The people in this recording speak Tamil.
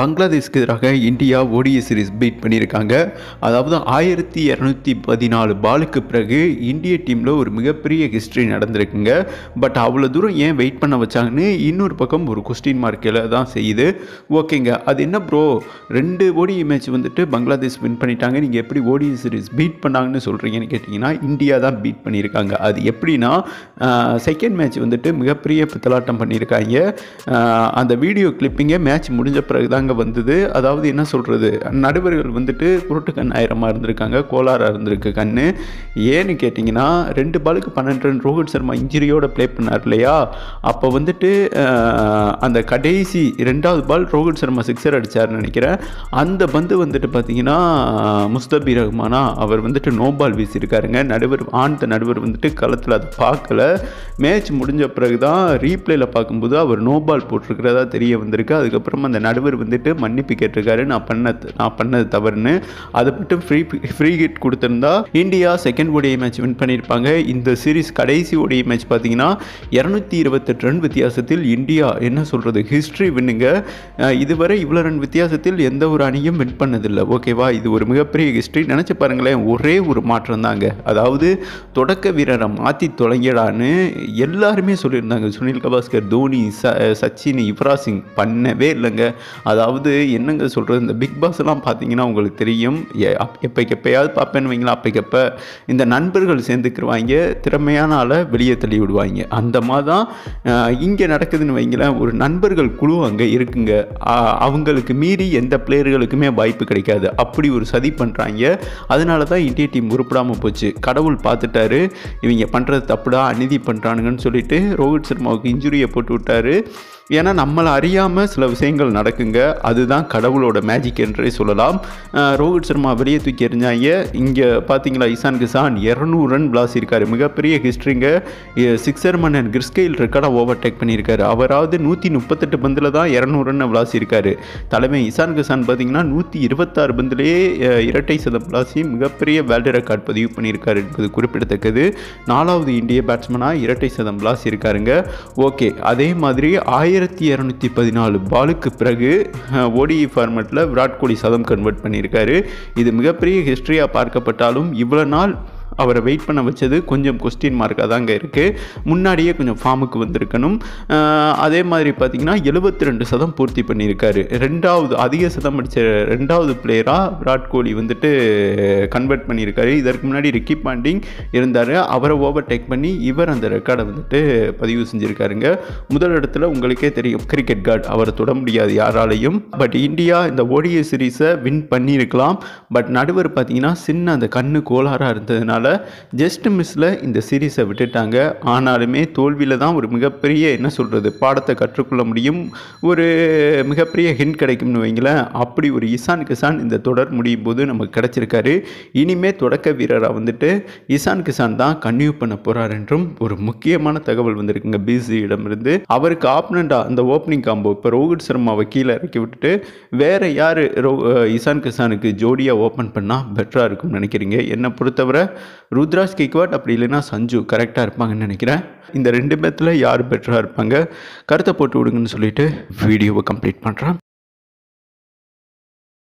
பங்களாதேஷ்க்கு எதிராக இந்தியா ஓடிய சீரீஸ் பீட் பண்ணியிருக்காங்க அதாவது ஆயிரத்தி இரநூத்தி பதினாலு பாலுக்கு பிறகு இந்திய டீமில் ஒரு மிகப்பெரிய ஹிஸ்ட்ரி நடந்திருக்குங்க பட் அவ்வளோ தூரம் ஏன் வெயிட் பண்ண வச்சாங்கன்னு இன்னொரு பக்கம் ஒரு கொஸ்டின் மார்க்கில் தான் செய்யுது ஓகேங்க அது என்ன ப்ரோ ரெண்டு ஓடிய மேட்ச் வந்துட்டு பங்களாதேஷ் வின் பண்ணிட்டாங்க நீங்கள் எப்படி ஓடிய சீரீஸ் பீட் பண்ணாங்கன்னு சொல்கிறீங்கன்னு கேட்டிங்கன்னா இந்தியா தான் பீட் பண்ணியிருக்காங்க அது எப்படின்னா செகண்ட் மேட்ச் வந்துட்டு மிகப்பெரிய பித்தலாட்டம் பண்ணியிருக்காங்க அந்த வீடியோ கிளிப்பிங்கே மேட்ச் முடிஞ்ச பிறகு தான் தாங்க வந்தது அதாவது என்ன சொல்கிறது நடுவர்கள் வந்துட்டு குருட்டு கண் ஆயிரமாக இருந்திருக்காங்க கோளாராக இருந்திருக்கு கண் ஏன்னு கேட்டிங்கன்னா ரெண்டு பாலுக்கு பன்னெண்டு ரன் ரோஹித் சர்மா இன்ஜுரியோட ப்ளே பண்ணார் இல்லையா அப்போ வந்துட்டு அந்த கடைசி ரெண்டாவது பால் ரோஹித் சர்மா சிக்ஸர் அடித்தார்னு நினைக்கிறேன் அந்த பந்து வந்துட்டு பார்த்தீங்கன்னா முஸ்தபி ரஹ்மானா அவர் வந்துட்டு நோ பால் வீசியிருக்காருங்க நடுவர் ஆண்த நடுவர் வந்துட்டு களத்தில் அதை பார்க்கல மேட்ச் முடிஞ்ச பிறகு தான் ரீப்ளேயில் பார்க்கும்போது அவர் நோ பால் போட்டிருக்கிறதா தெரிய வந்திருக்கு அதுக்கப்புறம் அந்த நடுவர் வந்து வந்துட்டு மன்னிப்பு கேட்டிருக்காரு நான் பண்ண நான் பண்ணது தவறுன்னு அது மட்டும் ஃப்ரீ ஃப்ரீ ஹிட் கொடுத்துருந்தா இந்தியா செகண்ட் ஓடிய மேட்ச் வின் பண்ணியிருப்பாங்க இந்த சீரீஸ் கடைசி ஓடிய மேட்ச் பார்த்தீங்கன்னா இரநூத்தி இருபத்தெட்டு ரன் வித்தியாசத்தில் இந்தியா என்ன சொல்கிறது ஹிஸ்ட்ரி வின்னுங்க இதுவரை இவ்வளோ ரன் வித்தியாசத்தில் எந்த ஒரு அணியும் வின் பண்ணதில்லை ஓகேவா இது ஒரு மிகப்பெரிய ஹிஸ்ட்ரி நினச்சி பாருங்களேன் ஒரே ஒரு மாற்றம் தாங்க அதாவது தொடக்க வீரரை மாற்றி தொலைங்கடான்னு எல்லாருமே சொல்லியிருந்தாங்க சுனில் கவாஸ்கர் தோனி ச சச்சின் யுவராஜ் சிங் பண்ணவே இல்லைங்க அதாவது அதாவது என்னங்க சொல்கிறது இந்த பிக் பாஸ்லாம் பார்த்தீங்கன்னா உங்களுக்கு தெரியும் எப்போக்கப்பையாவது பார்ப்பேன்னு வைங்களா அப்பைக்கப்ப இந்த நண்பர்கள் சேர்ந்துக்கிருவாங்க திறமையான ஆளை வெளியே தள்ளி விடுவாங்க அந்த மாதிரி தான் இங்கே நடக்குதுன்னு வைங்களேன் ஒரு நண்பர்கள் குழு அங்கே இருக்குங்க அவங்களுக்கு மீறி எந்த பிளேயர்களுக்குமே வாய்ப்பு கிடைக்காது அப்படி ஒரு சதி பண்ணுறாங்க அதனால தான் இந்திய டீம் உருப்படாமல் போச்சு கடவுள் பார்த்துட்டாரு இவங்க பண்ணுறது தப்புடா அநீதி பண்ணுறானுங்கன்னு சொல்லிட்டு ரோஹித் சர்மாவுக்கு இன்ஜுரியை போட்டு விட்டாரு ஏன்னா நம்மளை அறியாமல் சில விஷயங்கள் நடக்குங்க அதுதான் கடவுளோட மேஜிக் என்றே சொல்லலாம் ரோஹித் சர்மா வெளியே தூக்கி எறிஞ்சாங்க இங்கே பார்த்தீங்களா இசான் கிசான் இரநூறு ரன் பிளாஸ் இருக்கார் மிகப்பெரிய ஹிஸ்ட்ரிங்க சிக்ஸர் மன்னன் கிறிஸ்கெயில் ரெக்கார்டாக ஓவர்டேக் பண்ணியிருக்காரு அவராவது நூற்றி முப்பத்தெட்டு பந்தில் தான் இரநூறு ரன் பிளாஸ் இருக்கார் தலைமை இசான் கிசான் பார்த்தீங்கன்னா நூற்றி இருபத்தாறு பந்திலேயே இரட்டை சதம் பிளாஸி மிகப்பெரிய வேர்ல்டு ரெக்கார்ட் பதிவு பண்ணியிருக்காரு என்பது குறிப்பிடத்தக்கது நாலாவது இந்திய பேட்ஸ்மனாக இரட்டை சதம் பிளாஸ் இருக்காருங்க ஓகே அதே மாதிரி ஆயிரத்தி இரநூத்தி பதினாலு பாலுக்கு பிறகு ஓடிஇ ஃபார்மெட்டில் e விராட் கோலி சதம் கன்வெர்ட் பண்ணியிருக்காரு இது மிகப்பெரிய ஹிஸ்ட்ரியாக பார்க்கப்பட்டாலும் இவ்வளோ நாள் அவரை வெயிட் பண்ண வச்சது கொஞ்சம் கொஸ்டின் மார்க்காக தாங்க இருக்குது முன்னாடியே கொஞ்சம் ஃபார்முக்கு வந்திருக்கணும் அதே மாதிரி பார்த்திங்கன்னா எழுபத்தி ரெண்டு சதம் பூர்த்தி பண்ணியிருக்காரு ரெண்டாவது அதிக சதம் அடித்த ரெண்டாவது பிளேயராக விராட் கோலி வந்துட்டு கன்வெர்ட் பண்ணியிருக்காரு இதற்கு முன்னாடி ரிக்கி பாண்டிங் இருந்தார் அவரை ஓவர் டேக் பண்ணி இவர் அந்த ரெக்கார்டை வந்துட்டு பதிவு செஞ்சுருக்காருங்க முதல் இடத்துல உங்களுக்கே தெரியும் கிரிக்கெட் கார்டு அவரை தொட முடியாது யாராலையும் பட் இந்தியா இந்த ஓடிய சீரீஸை வின் பண்ணியிருக்கலாம் பட் நடுவர் பார்த்தீங்கன்னா சின்ன அந்த கண்ணு கோளாராக இருந்ததுனால இருந்ததுனால ஜஸ்ட் மிஸ்ஸில் இந்த சீரீஸை விட்டுட்டாங்க ஆனாலுமே தோல்வியில் தான் ஒரு மிகப்பெரிய என்ன சொல்கிறது பாடத்தை கற்றுக்கொள்ள முடியும் ஒரு மிகப்பெரிய ஹின் கிடைக்கும்னு வைங்களேன் அப்படி ஒரு இசான் கிசான் இந்த தொடர் முடியும் போது நமக்கு கிடச்சிருக்காரு இனிமேல் தொடக்க வீரராக வந்துட்டு இசான் கிசான் தான் கன்னியூ பண்ண போகிறார் என்றும் ஒரு முக்கியமான தகவல் வந்திருக்குங்க பிசியிடமிருந்து அவருக்கு ஆப்னண்டாக அந்த ஓப்பனிங் காம்போ இப்போ ரோஹித் சர்மாவை கீழே இறக்கி விட்டுட்டு வேறு யார் ரோ இசான் கிசானுக்கு ஜோடியாக ஓப்பன் பண்ணால் பெட்டராக இருக்கும்னு நினைக்கிறீங்க என்னை பொறுத்தவரை ருத்ராஜ் கிக்வாட் அப்படி இல்லைன்னா சஞ்சு கரெக்டாக இருப்பாங்கன்னு நினைக்கிறேன் இந்த ரெண்டு பேர்த்தில் யார் பெட்டராக இருப்பாங்க கருத்தை போட்டு விடுங்கன்னு சொல்லிட்டு வீடியோவை கம்ப்ளீட் பண்ணுறேன்